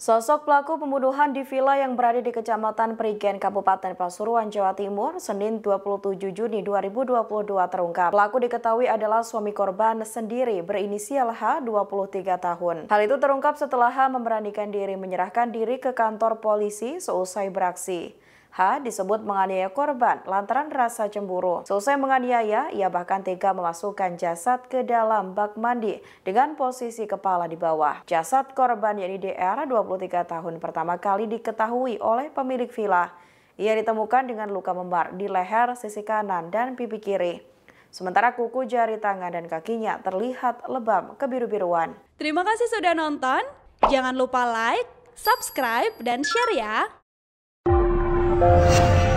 Sosok pelaku pembunuhan di villa yang berada di Kecamatan Perigen, Kabupaten Pasuruan, Jawa Timur, Senin 27 Juni 2022 terungkap. Pelaku diketahui adalah suami korban sendiri berinisial H, 23 tahun. Hal itu terungkap setelah H memberanikan diri menyerahkan diri ke kantor polisi seusai beraksi. H disebut menganiaya korban lantaran rasa cemburu. Selesai menganiaya, ia bahkan tega memasukkan jasad ke dalam bak mandi dengan posisi kepala di bawah. Jasad korban yakni DR 23 tahun pertama kali diketahui oleh pemilik villa. Ia ditemukan dengan luka memar di leher, sisi kanan, dan pipi kiri. Sementara kuku, jari tangan, dan kakinya terlihat lebam kebiru-biruan. Terima kasih sudah nonton. Jangan lupa like, subscribe, dan share ya. Thank you.